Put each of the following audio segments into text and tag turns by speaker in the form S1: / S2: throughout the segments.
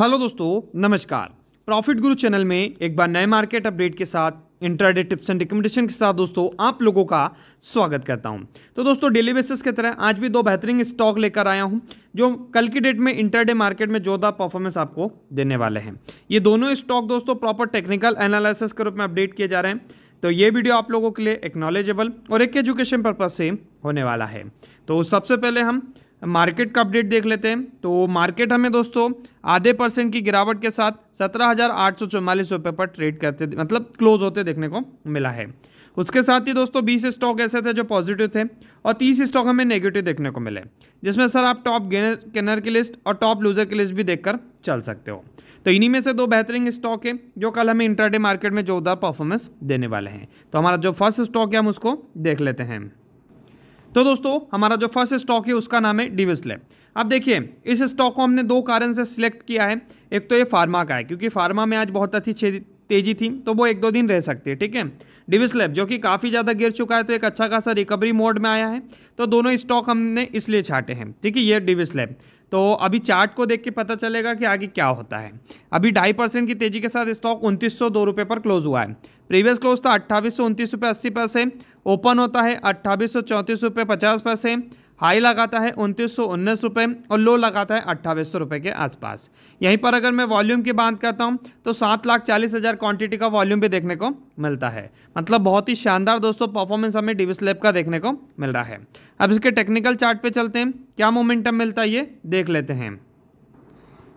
S1: hello दोस्तों नमस्कार profit गुरु चैनल में एक बार नए मार्केट अपडेट के साथ इंटरडे टिप्स एंड रिकमेंडेशन के साथ दोस्तों आप लोगों का स्वागत करता हूं तो दोस्तों डेली बेसिस की तरह आज भी दो बेहतरीन स्टॉक लेकर आया हूं जो कल की डेट में इंटरडे मार्केट में जोरदार परफॉर्मेंस आपको देने वाले हैं ये दोनों स्टॉक दोस्तों प्रॉपर टेक्निकल एनालिसिस के रूप में अपडेट किए जा रहे हैं तो ये वीडियो आप लोगों के लिए एक नॉलेजेबल और एक एजुकेशन पर्पज से होने वाला है तो सबसे पहले हम मार्केट का अपडेट देख लेते हैं तो मार्केट हमें दोस्तों आधे परसेंट की गिरावट के साथ सत्रह हज़ार आठ सौ चौवालीस रुपये पर ट्रेड करते मतलब क्लोज होते देखने को मिला है उसके साथ ही दोस्तों बीस स्टॉक ऐसे थे जो पॉजिटिव थे और तीस स्टॉक हमें नेगेटिव देखने को मिले जिसमें सर आप टॉप गेनर गेनर की लिस्ट और टॉप लूजर की लिस्ट भी देखकर चल सकते हो तो इन्हीं में से दो बेहतरीन स्टॉक है जो कल हमें इंटरडे मार्केट में जोरदार परफॉर्मेंस देने वाले हैं तो हमारा जो फर्स्ट स्टॉक है हम उसको देख लेते हैं तो दोस्तों हमारा जो फर्स्ट स्टॉक है उसका नाम है डिविस लैब अब देखिए इस स्टॉक को हमने दो कारण से सिलेक्ट किया है एक तो ये फार्मा का है क्योंकि फार्मा में आज बहुत अच्छी तेजी थी तो वो एक दो दिन रह सकती है ठीक है डिविस लैब जो कि काफ़ी ज़्यादा गिर चुका है तो एक अच्छा खासा रिकवरी मोड में आया है तो दोनों स्टॉक हमने इसलिए छाटे हैं ठीक है ये डिविस लैब तो अभी चार्ट को देख के पता चलेगा कि आगे क्या होता है अभी ढाई परसेंट की तेजी के साथ स्टॉक उनतीस सौ दो रुपये पर क्लोज हुआ है प्रीवियस क्लोज था अट्ठाईस सौ उनतीस रुपये अस्सी पैसे ओपन होता है अट्ठाईस सौ चौंतीस रुपये पचास पैसे हाई लगाता है उनतीस सौ उन्नीस रुपये और लो लगाता है अट्ठावी सौ रुपये के आसपास यहीं पर अगर मैं वॉल्यूम की बात करता हूँ तो सात लाख चालीस हज़ार क्वान्टिटी का वॉल्यूम भी देखने को मिलता है मतलब बहुत ही शानदार दोस्तों परफॉर्मेंस हमें डिवी स्लेब का देखने को मिल रहा है अब इसके टेक्निकल चार्ट पे चलते हैं क्या मोमेंटम मिलता है ये देख लेते हैं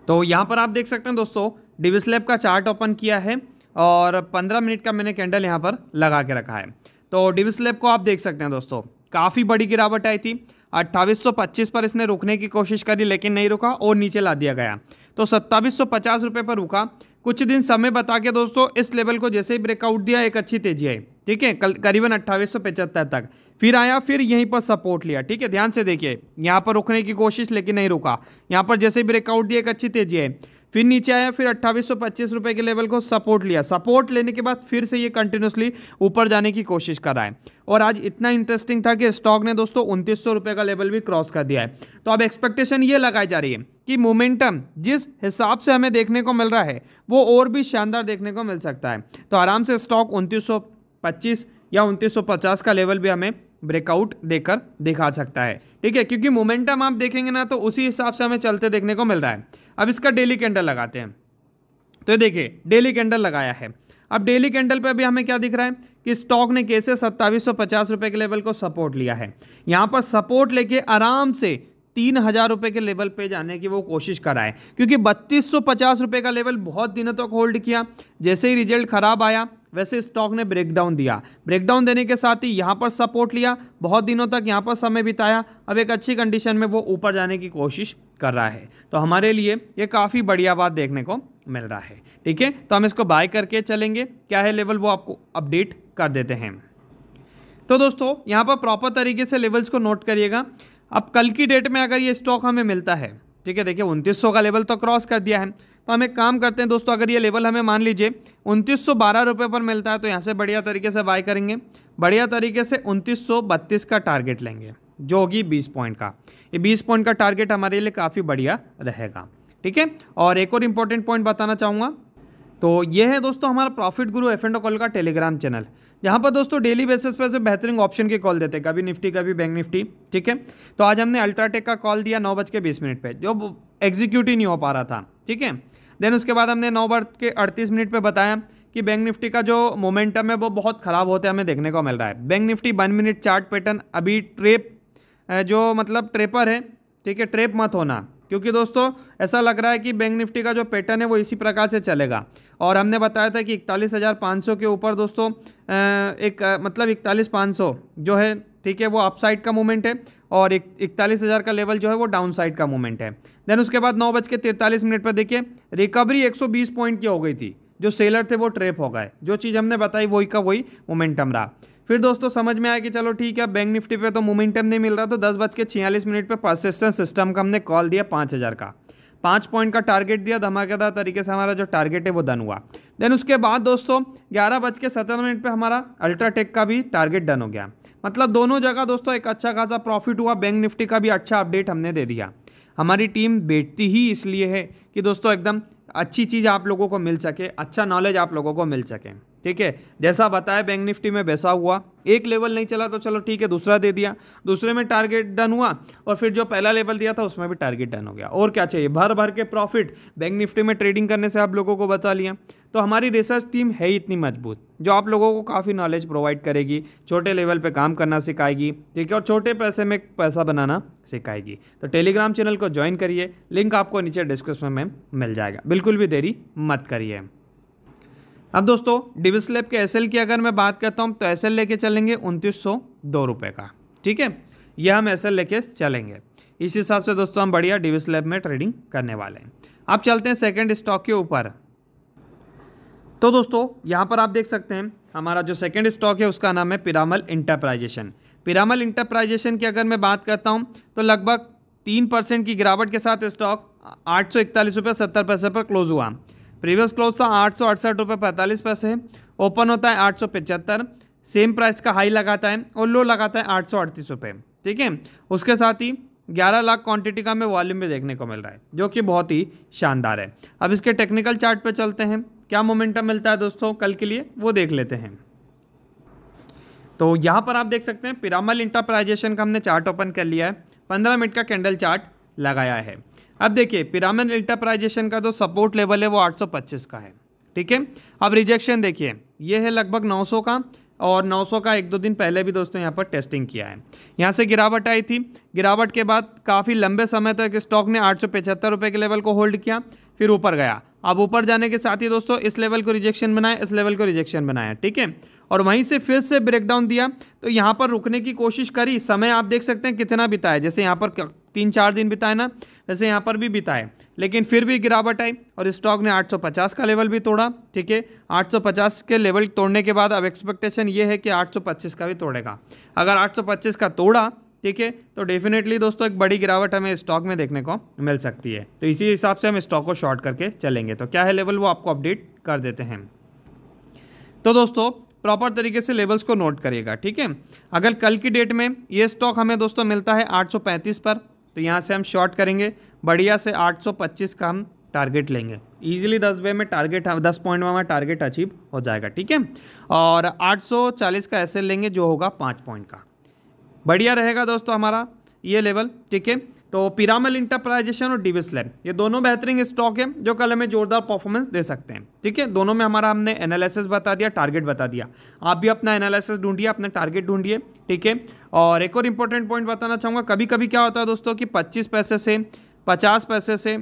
S1: तो यहाँ पर आप देख सकते हैं दोस्तों डिवी स्लेब का चार्ट ओपन किया है और पंद्रह मिनट का मैंने कैंडल यहाँ पर लगा के रखा है तो डिवी स्लेब को आप देख सकते हैं दोस्तों काफ़ी बड़ी गिरावट आई थी 2825 पर इसने रुकने की कोशिश करी लेकिन नहीं रुका और नीचे ला दिया गया तो सत्ताईस रुपए पर रुका कुछ दिन समय बता के दोस्तों इस लेवल को जैसे ही ब्रेकआउट दिया एक अच्छी तेजी आई ठीक है करीबन अट्ठाईस तक फिर आया फिर यहीं पर सपोर्ट लिया ठीक है ध्यान से देखिए यहाँ पर रुकने की कोशिश लेकिन नहीं रुका यहाँ पर जैसे ही ब्रेकआउट दिया एक अच्छी तेजी आई फिर नीचे आया फिर अट्ठाईस सौ पच्चीस रुपये के लेवल को सपोर्ट लिया सपोर्ट लेने के बाद फिर से ये कंटिन्यूसली ऊपर जाने की कोशिश कर रहा है और आज इतना इंटरेस्टिंग था कि स्टॉक ने दोस्तों उनतीस सौ रुपये का लेवल भी क्रॉस कर दिया है तो अब एक्सपेक्टेशन ये लगाई जा रही है कि मोमेंटम जिस हिसाब से हमें देखने को मिल रहा है वो और भी शानदार देखने को मिल सकता है तो आराम से स्टॉक उनतीस सौ पच्चीस या उनतीस सौ पचास का लेवल भी हमें ब्रेकआउट देकर दिखा सकता है ठीक है क्योंकि मोमेंटम आप देखेंगे ना तो उसी हिसाब से हमें चलते देखने को मिल रहा है अब इसका डेली कैंडल लगाते हैं तो देखिए डेली कैंडल लगाया है अब डेली कैंडल पर अभी हमें क्या दिख रहा है कि स्टॉक ने कैसे सत्ताईस रुपए के लेवल को सपोर्ट लिया है यहाँ पर सपोर्ट लेके आराम से तीन हज़ार रुपये के लेवल पे जाने की वो कोशिश कर रहा है क्योंकि बत्तीस सौ पचास रुपये का लेवल बहुत दिनों तक तो होल्ड किया जैसे ही रिजल्ट ख़राब आया वैसे स्टॉक ने ब्रेकडाउन दिया ब्रेकडाउन देने के साथ ही यहाँ पर सपोर्ट लिया बहुत दिनों तक यहाँ पर समय बिताया अब एक अच्छी कंडीशन में वो ऊपर जाने की कोशिश कर रहा है तो हमारे लिए ये काफ़ी बढ़िया बात देखने को मिल रहा है ठीक है तो हम इसको बाय करके चलेंगे क्या है लेवल वो आपको अपडेट कर देते हैं तो दोस्तों यहाँ पर प्रॉपर तरीके से लेवल्स को नोट करिएगा अब कल की डेट में अगर ये स्टॉक हमें मिलता है ठीक है देखिए उनतीस का लेवल तो क्रॉस कर दिया है तो हम एक काम करते हैं दोस्तों अगर ये लेवल हमें मान लीजिए उनतीस सौ पर मिलता है तो यहाँ से बढ़िया तरीके से बाय करेंगे बढ़िया तरीके से उनतीस का टारगेट लेंगे जो होगी बीस पॉइंट का ये बीस पॉइंट का टारगेट हमारे लिए काफ़ी बढ़िया रहेगा ठीक है और एक और इम्पॉर्टेंट पॉइंट बताना चाहूँगा तो ये है दोस्तों हमारा profit guru F and call का टेलीग्राम चैनल जहाँ पर दोस्तों डेली बेसिस पर से बेहतरीन ऑप्शन के कॉल देते हैं कभी निफ्टी कभी बैंक निफ्टी ठीक है तो आज हमने अल्ट्राटेक का कॉल दिया नौ बज के बीस मिनट पर जो एग्जीक्यूटिव नहीं हो पा रहा था ठीक है देन उसके बाद हमने नौ बज के अड़तीस मिनट पर बताया कि बैंक निफ्टी का जो मोमेंटम है वो बहुत ख़राब होते हमें देखने को मिल रहा है bank Nifty one minute chart pattern अभी ट्रेप जो मतलब ट्रेपर है ठीक है ट्रेप मत होना क्योंकि दोस्तों ऐसा लग रहा है कि बैंक निफ्टी का जो पैटर्न है वो इसी प्रकार से चलेगा और हमने बताया था कि इकतालीस हज़ार पाँच सौ के ऊपर दोस्तों एक मतलब इकतालीस पाँच सौ जो है ठीक है वो अपसाइड का मूवमेंट है और एक इकतालीस हज़ार का लेवल जो है वो डाउन साइड का मूवमेंट है देन उसके बाद नौ बज के तिरतालीस मिनट पर देखिए रिकवरी 120 पॉइंट की हो गई थी जो सेलर थे वो ट्रेप हो गए जो चीज़ हमने बताई वही का वही मोमेंटम रहा फिर दोस्तों समझ में आया कि चलो ठीक है बैंक निफ्टी पे तो मोमेंटम नहीं मिल रहा तो दस बज के छियालीस मिनट पर परसिस्टेंट सिस्टम का हमने कॉल दिया पाँच हज़ार का पाँच पॉइंट का टारगेट दिया धमाकेदार तरीके से हमारा जो टारगेट है वो डन हुआ देन उसके बाद दोस्तों ग्यारह बज के सत्रह मिनट पर हमारा अल्ट्राटेक का भी टारगेट डन हो गया मतलब दोनों जगह दोस्तों एक अच्छा खासा प्रॉफिट हुआ बैंक निफ्टी का भी अच्छा अपडेट हमने दे दिया हमारी टीम बैठती ही इसलिए है कि दोस्तों एकदम अच्छी चीज़ आप लोगों को मिल सके अच्छा नॉलेज आप लोगों को मिल सके ठीक है जैसा बताया बैंक निफ्टी में वैसा हुआ एक लेवल नहीं चला तो चलो ठीक है दूसरा दे दिया दूसरे में टारगेट डन हुआ और फिर जो पहला लेवल दिया था उसमें भी टारगेट डन हो गया और क्या चाहिए भर भर के प्रॉफिट बैंक निफ्टी में ट्रेडिंग करने से आप लोगों को बता लिया तो हमारी रिसर्च टीम है ही इतनी मजबूत जो आप लोगों को काफ़ी नॉलेज प्रोवाइड करेगी छोटे लेवल पर काम करना सिखाएगी ठीक है और छोटे पैसे में पैसा बनाना सिखाएगी तो टेलीग्राम चैनल को ज्वाइन करिए लिंक आपको नीचे डिस्क्रिप्शन में मिल जाएगा बिल्कुल भी देरी मत करिए अब दोस्तों डिविस लैब के एसएल की अगर मैं बात करता हूँ तो एसएल लेके चलेंगे उनतीस सौ दो रुपये का ठीक है यह हम एसएल लेके चलेंगे इस हिसाब से दोस्तों हम बढ़िया डिविस लैब में ट्रेडिंग करने वाले हैं अब चलते हैं सेकेंड स्टॉक के ऊपर तो दोस्तों यहाँ पर आप देख सकते हैं हमारा जो सेकेंड स्टॉक है उसका नाम है पिरामल इंटरप्राइजेशन पिरामल इंटरप्राइजेशन की अगर मैं बात करता हूँ तो लगभग तीन परसेंट की गिरावट के साथ स्टॉक आठ सौ इकतालीस रुपये सत्तर पैसे पर क्लोज हुआ प्रीवियस क्लोज था तो आठ सौ अड़सठ रुपये पैंतालीस पैसे ओपन होता है आठ सौ पचहत्तर सेम प्राइस का हाई लगाता है और लो लगाता है आठ सौ अड़तीस रुपये ठीक है उसके साथ ही ग्यारह लाख क्वांटिटी का हमें वॉल्यूम में देखने को मिल रहा है जो कि बहुत ही शानदार है अब इसके टेक्निकल चार्ट पे चलते हैं क्या मोमेंटम मिलता है दोस्तों कल के लिए वो देख लेते हैं तो यहाँ पर आप देख सकते हैं पिरामल इंटरप्राइजेशन का हमने चार्ट ओपन कर लिया है पंद्रह मिनट का कैंडल चार्ट लगाया है अब देखिए पिरामिड इंटरप्राइजेशन का जो सपोर्ट लेवल है वो 825 का है ठीक है अब रिजेक्शन देखिए ये है लगभग 900 का और 900 का एक दो दिन पहले भी दोस्तों यहाँ पर टेस्टिंग किया है यहाँ से गिरावट आई थी गिरावट के बाद काफ़ी लंबे समय तक स्टॉक ने आठ रुपए के लेवल को होल्ड किया फिर ऊपर गया अब ऊपर जाने के साथ ही दोस्तों इस लेवल को रिजेक्शन बनाया इस लेवल को रिजेक्शन बनाया ठीक है और वहीं से फिर से ब्रेकडाउन दिया तो यहाँ पर रुकने की कोशिश करी समय आप देख सकते हैं कितना बिताया जैसे यहाँ पर तीन चार दिन बिताए ना जैसे यहाँ पर भी बिताए लेकिन फिर भी गिरावट आई और स्टॉक ने 850 का लेवल भी तोड़ा ठीक है 850 के लेवल तोड़ने के बाद अब एक्सपेक्टेशन ये है कि 825 का भी तोड़ेगा अगर 825 का तोड़ा ठीक है तो डेफिनेटली दोस्तों एक बड़ी गिरावट हमें स्टॉक में देखने को मिल सकती है तो इसी हिसाब से हम स्टॉक को शॉर्ट करके चलेंगे तो क्या है लेवल वो आपको अपडेट कर देते हैं तो दोस्तों प्रॉपर तरीके से लेवल्स को नोट करिएगा ठीक है अगर कल की डेट में ये स्टॉक हमें दोस्तों मिलता है 835 पर तो यहाँ से हम शॉर्ट करेंगे बढ़िया से 825 का हम टारगेट लेंगे ईजिली दस वे में टारगेट हाँ, दस पॉइंट में हमारा टारगेट अचीव हो जाएगा ठीक है और 840 का ऐसे लेंगे जो होगा पाँच पॉइंट का बढ़िया रहेगा दोस्तों हमारा ये लेवल ठीक है तो पिरामल इंटरप्राइजेशन और डिविस लैब ये दोनों बेहतरीन स्टॉक हैं जो कल हमें जोरदार परफॉर्मेंस दे सकते हैं ठीक है दोनों में हमारा हमने एनालिसिस बता दिया टारगेट बता दिया आप भी अपना एनालिसिस ढूंढिए अपना टारगेट ढूंढिए ठीक है और एक और इंपॉर्टेंट पॉइंट बताना चाहूँगा कभी कभी क्या होता है दोस्तों कि पच्चीस पैसे से पचास पैसे से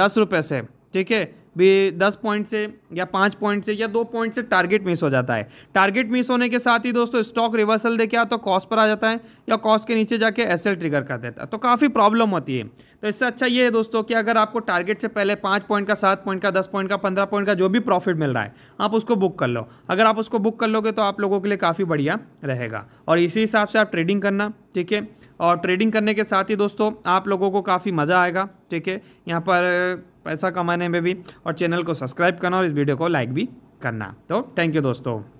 S1: दस रुपये से ठीक है भी दस पॉइंट से या पाँच पॉइंट से या दो पॉइंट से टारगेट मिस हो जाता है टारगेट मिस होने के साथ ही दोस्तों स्टॉक रिवर्सल दे आ तो कॉस्ट पर आ जाता है या कॉस्ट के नीचे जाके एस ट्रिगर कर देता है तो काफ़ी प्रॉब्लम होती है तो इससे अच्छा ये है दोस्तों कि अगर आपको टारगेट से पहले पाँच पॉइंट का सात पॉइंट का दस पॉइंट का पंद्रह पॉइंट का जो भी प्रॉफिट मिल रहा है आप उसको बुक कर लो अगर आप उसको बुक कर लोगे तो आप लोगों के लिए काफ़ी बढ़िया रहेगा और इसी हिसाब से आप ट्रेडिंग करना ठीक है और ट्रेडिंग करने के साथ ही दोस्तों आप लोगों को काफ़ी मज़ा आएगा ठीक है यहाँ पर पैसा कमाने में भी और चैनल को सब्सक्राइब करना और इस वीडियो को लाइक भी करना तो थैंक यू दोस्तों